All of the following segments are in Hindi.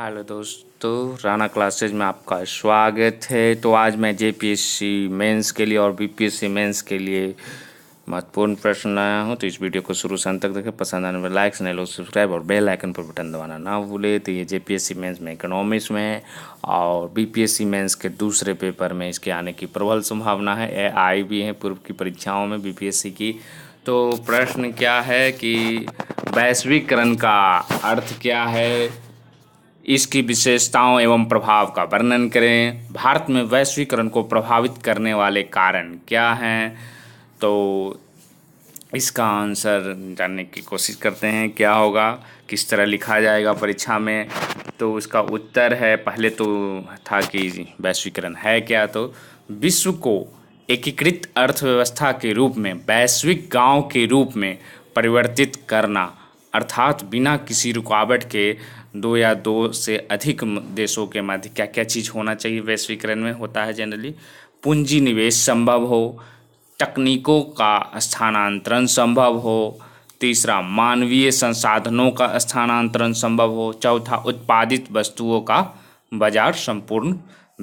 हेलो दोस्तों राणा क्लासेज में आपका स्वागत है तो आज मैं सी मेंस के लिए और बीपीएससी मेंस के लिए महत्वपूर्ण प्रश्न लाया हूँ तो इस वीडियो को शुरू से अंत तक देखें पसंद आने पर लाइक नहीं लो सब्सक्राइब और बेल आइकन पर बटन दबाना ना भूले तो ये सी मेंस में इकोनॉमिक्स में है और बीपीएससी मेंस के दूसरे पेपर में इसके आने की प्रबल संभावना है ए आई भी है पूर्व की परीक्षाओं में सी की तो प्रश्न क्या है कि वैश्वीकरण का अर्थ क्या है इसकी विशेषताओं एवं प्रभाव का वर्णन करें भारत में वैश्वीकरण को प्रभावित करने वाले कारण क्या हैं तो इसका आंसर जानने की कोशिश करते हैं क्या होगा किस तरह लिखा जाएगा परीक्षा में तो उसका उत्तर है पहले तो था कि वैश्वीकरण है क्या तो विश्व को एकीकृत अर्थव्यवस्था के रूप में वैश्विक गांव के रूप में परिवर्तित करना अर्थात बिना किसी रुकावट के दो या दो से अधिक देशों के मध्य क्या क्या चीज़ होना चाहिए वैश्वीकरण में होता है जनरली पूंजी निवेश संभव हो तकनीकों का स्थानांतरण संभव हो तीसरा मानवीय संसाधनों का स्थानांतरण संभव हो चौथा उत्पादित वस्तुओं का बाजार संपूर्ण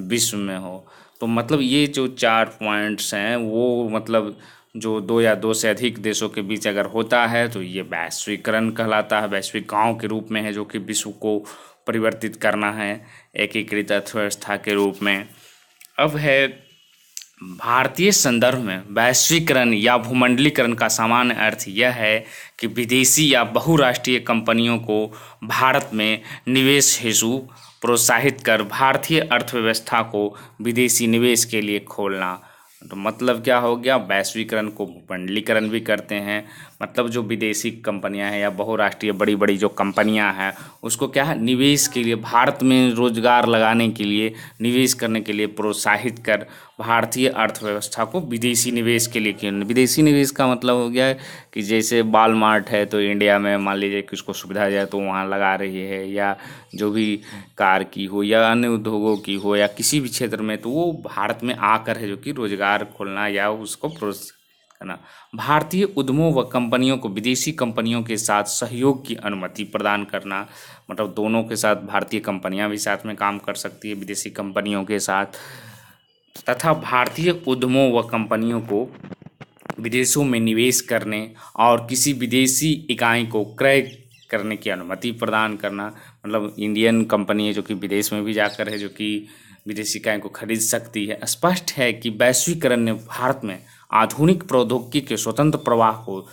विश्व में हो तो मतलब ये जो चार पॉइंट्स हैं वो मतलब जो दो या दो से अधिक देशों के बीच अगर होता है तो ये वैश्वीकरण कहलाता है वैश्विक गाँव के रूप में है जो कि विश्व को परिवर्तित करना है एकीकृत अर्थव्यवस्था के रूप में अब है भारतीय संदर्भ में वैश्वीकरण या भूमंडलीकरण का सामान्य अर्थ यह है कि विदेशी या बहुराष्ट्रीय कंपनियों को भारत में निवेश हेतु प्रोत्साहित कर भारतीय अर्थव्यवस्था को विदेशी निवेश के लिए खोलना तो मतलब क्या हो गया वैश्वीकरण को भूखंडलीकरण भी करते हैं मतलब जो विदेशी कंपनियां हैं या बहुराष्ट्रीय बड़ी बड़ी जो कंपनियां हैं उसको क्या है निवेश के लिए भारत में रोजगार लगाने के लिए निवेश करने के लिए प्रोत्साहित कर भारतीय अर्थव्यवस्था को विदेशी निवेश के लिए किया विदेशी निवेश का मतलब हो गया कि जैसे बाल मार्ट है तो इंडिया में मान लीजिए कि उसको सुविधा जाए तो वहाँ लगा रही है या जो भी कार की हो या अन्य उद्योगों की हो या किसी भी क्षेत्र में तो वो भारत में आकर है जो कि रोज़गार खोलना या उसको प्रोत्साहित है ना भारतीय उद्यमों व कंपनियों को विदेशी कंपनियों के साथ सहयोग की अनुमति प्रदान करना मतलब दोनों के साथ भारतीय कंपनियां भी साथ में काम कर सकती है विदेशी कंपनियों के साथ तथा भारतीय उद्यमों व कंपनियों को विदेशों में निवेश करने और किसी विदेशी इकाई को क्रय करने की अनुमति प्रदान करना मतलब इंडियन कंपनी है जो कि विदेश में भी जाकर है जो कि विदेशी इकाई को खरीद सकती है स्पष्ट है कि वैश्वीकरण ने भारत में आधुनिक प्रौद्योगिकी के स्वतंत्र प्रवाह को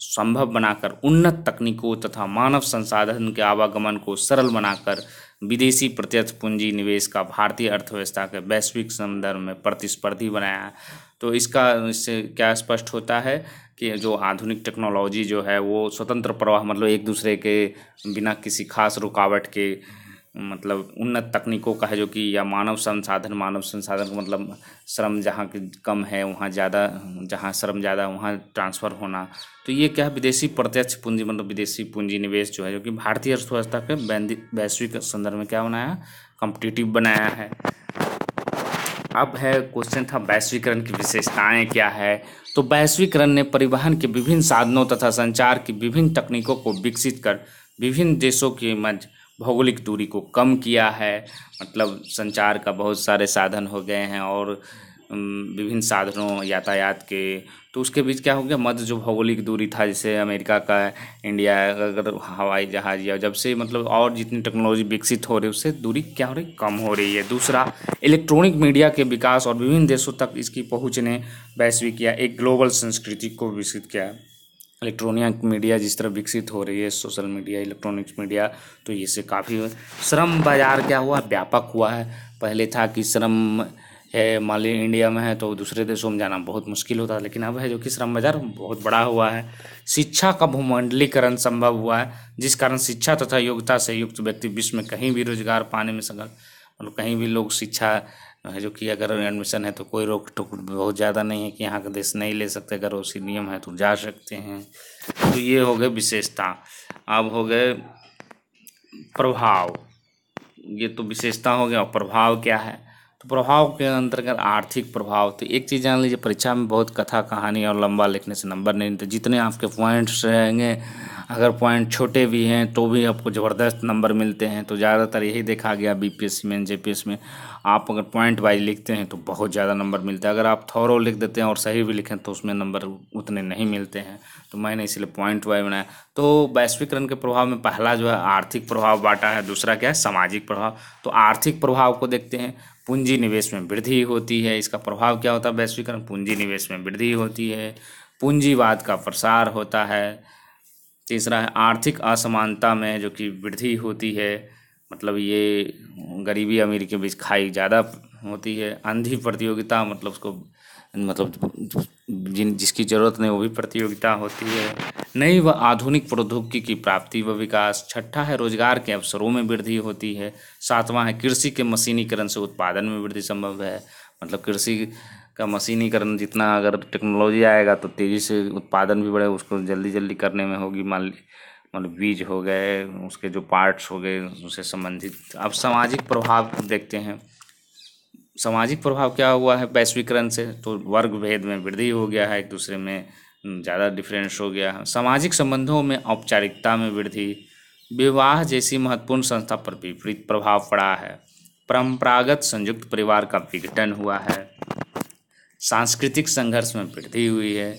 संभव बनाकर उन्नत तकनीकों तथा मानव संसाधन के आवागमन को सरल बनाकर विदेशी प्रत्यक्ष पूंजी निवेश का भारतीय अर्थव्यवस्था के वैश्विक संदर्भ में प्रतिस्पर्धी बनाया तो इसका इससे क्या स्पष्ट होता है कि जो आधुनिक टेक्नोलॉजी जो है वो स्वतंत्र प्रवाह मतलब एक दूसरे के बिना किसी खास रुकावट के मतलब उन्नत तकनीकों का है जो कि या मानव संसाधन मानव संसाधन का मतलब श्रम जहाँ की कम है वहाँ ज़्यादा जहाँ श्रम ज़्यादा वहाँ ट्रांसफ़र होना तो ये क्या है विदेशी प्रत्यक्ष पूंजी मतलब विदेशी पूंजी निवेश जो है जो कि भारतीय अर्थव्यवस्था के वैश्विक संदर्भ में क्या बनाया कॉम्पिटिटिव बनाया है अब है क्वेश्चन था वैश्वीकरण की विशेषताएं क्या है तो वैश्वीकरण ने परिवहन के विभिन्न साधनों तथा संचार की विभिन्न तकनीकों को विकसित कर विभिन्न देशों के मध्य भौगोलिक दूरी को कम किया है मतलब संचार का बहुत सारे साधन हो गए हैं और विभिन्न साधनों यातायात के तो उसके बीच क्या हो गया मध्य जो भौगोलिक दूरी था जैसे अमेरिका का इंडिया अगर हवाई जहाज या जब से मतलब और जितनी टेक्नोलॉजी विकसित हो रही है उससे दूरी क्या हो रही कम हो रही है दूसरा इलेक्ट्रॉनिक मीडिया के विकास और विभिन्न देशों तक इसकी पहुँच ने वैश्विक या एक ग्लोबल संस्कृति को विकसित किया इलेक्ट्रॉनिक मीडिया जिस तरह विकसित हो रही है सोशल मीडिया इलेक्ट्रॉनिक्स मीडिया तो इससे काफ़ी श्रम बाजार क्या हुआ व्यापक हुआ है पहले था कि श्रम है मान ली इंडिया में है तो दूसरे देशों में जाना बहुत मुश्किल होता है लेकिन अब है जो कि श्रम बाजार बहुत बड़ा हुआ है शिक्षा का भूमंडलीकरण संभव हुआ है जिस कारण शिक्षा तथा योग्यता से युक्त व्यक्ति विश्व में कहीं भी रोजगार पाने में संघर्ष मतलब कहीं भी लोग शिक्षा है जो कि अगर एडमिशन है तो कोई रोक टोक बहुत ज़्यादा नहीं है कि यहाँ का देश नहीं ले सकते अगर उसी नियम है तो जा सकते हैं तो ये हो गए विशेषता अब हो गए प्रभाव ये तो विशेषता हो गया और प्रभाव क्या है तो प्रभाव के अंतर्गत आर्थिक प्रभाव तो एक चीज़ जान लीजिए परीक्षा में बहुत कथा कहानी और लंबा लिखने से नंबर नहीं तो जितने आपके पॉइंट्स रहेंगे अगर पॉइंट छोटे भी हैं तो भी आपको ज़बरदस्त नंबर मिलते हैं तो ज़्यादातर यही देखा गया बीपीएससी में एस में आप अगर पॉइंट वाइज लिखते हैं तो बहुत ज़्यादा नंबर मिलता है अगर आप थौरो लिख देते हैं और सही भी लिखें तो उसमें नंबर उतने नहीं मिलते हैं तो मैंने इसलिए पॉइंट वाइज बनाया तो वैश्वीकरण के प्रभाव में पहला जो है आर्थिक प्रभाव बांटा है दूसरा क्या है सामाजिक प्रभाव तो आर्थिक प्रभाव को देखते हैं पूंजी निवेश में वृद्धि होती है इसका प्रभाव क्या होता है वैश्वीकरण पूंजी निवेश में वृद्धि होती है पूंजीवाद का प्रसार होता है तीसरा है आर्थिक असमानता में जो कि वृद्धि होती है मतलब ये गरीबी अमीर के बीच खाई ज़्यादा होती है अंधी प्रतियोगिता मतलब उसको मतलब जिन जिसकी ज़रूरत नहीं वो भी प्रतियोगिता होती है नई व आधुनिक प्रौद्योगिकी की प्राप्ति व विकास छठा है रोजगार के अवसरों में वृद्धि होती है सातवां है कृषि के मशीनीकरण से उत्पादन में वृद्धि संभव है मतलब कृषि का मशीनीकरण जितना अगर टेक्नोलॉजी आएगा तो तेज़ी से उत्पादन भी बढ़ेगा उसको जल्दी जल्दी करने में होगी मान ली मतलब बीज हो गए उसके जो पार्ट्स हो गए उससे संबंधित अब सामाजिक प्रभाव देखते हैं सामाजिक प्रभाव क्या हुआ है वैश्वीकरण से तो वर्ग भेद में वृद्धि हो गया है एक दूसरे में ज़्यादा डिफरेंस हो गया है सामाजिक संबंधों में औपचारिकता में वृद्धि विवाह जैसी महत्वपूर्ण संस्था पर विपरीत प्रभाव पड़ा है परंपरागत संयुक्त परिवार का विघटन हुआ है सांस्कृतिक संघर्ष में वृद्धि हुई है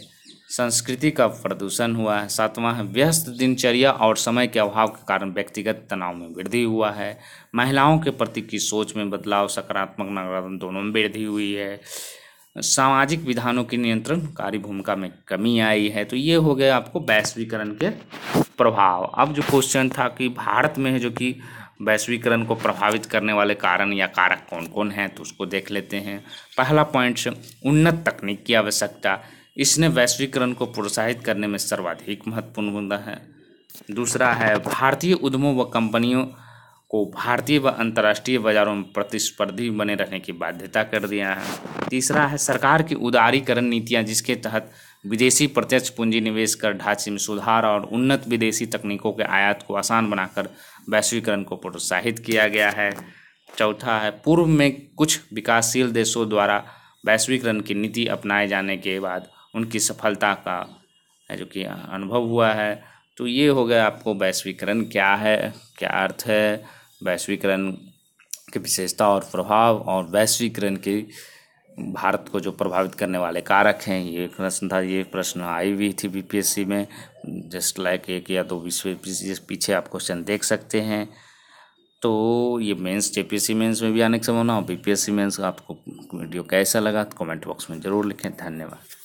संस्कृति का प्रदूषण हुआ है सातवां है व्यस्त दिनचर्या और समय के अभाव के कारण व्यक्तिगत तनाव में वृद्धि हुआ है महिलाओं के प्रति की सोच में बदलाव सकारात्मक नकारात्मक दोनों में वृद्धि हुई है सामाजिक विधानों की नियंत्रणकारी भूमिका में कमी आई है तो ये हो गया आपको वैश्वीकरण के प्रभाव अब जो क्वेश्चन था कि भारत में है जो कि वैश्वीकरण को प्रभावित करने वाले कारण या कारक कौन कौन हैं तो उसको देख लेते हैं पहला पॉइंट उन्नत तकनीक की आवश्यकता इसने वैश्वीकरण को प्रोत्साहित करने में सर्वाधिक महत्वपूर्ण मुद्दा है दूसरा है भारतीय उद्यमों व कंपनियों को भारतीय व अंतर्राष्ट्रीय बाजारों में प्रतिस्पर्धी बने रहने की बाध्यता कर दिया है तीसरा है सरकार की उदारीकरण नीतियाँ जिसके तहत विदेशी प्रत्यक्ष पूंजी निवेश कर ढांचे में सुधार और उन्नत विदेशी तकनीकों के आयात को आसान बनाकर वैश्वीकरण को प्रोत्साहित किया गया है चौथा है पूर्व में कुछ विकासशील देशों द्वारा वैश्वीकरण की नीति अपनाए जाने के बाद उनकी सफलता का जो कि अनुभव हुआ है तो ये हो गया आपको वैश्वीकरण क्या है क्या अर्थ है वैश्वीकरण की विशेषता और प्रभाव और वैश्वीकरण की भारत को जो प्रभावित करने वाले कारक हैं ये प्रश्न था ये प्रश्न आई भी थी बीपीएससी में जस्ट लाइक एक या दो विश्व पीछे आप क्वेश्चन देख सकते हैं तो ये मेंस जे पी में भी आने की संभावना और बीपीएससी मेंस आपको वीडियो कैसा लगा तो कमेंट बॉक्स में ज़रूर लिखें धन्यवाद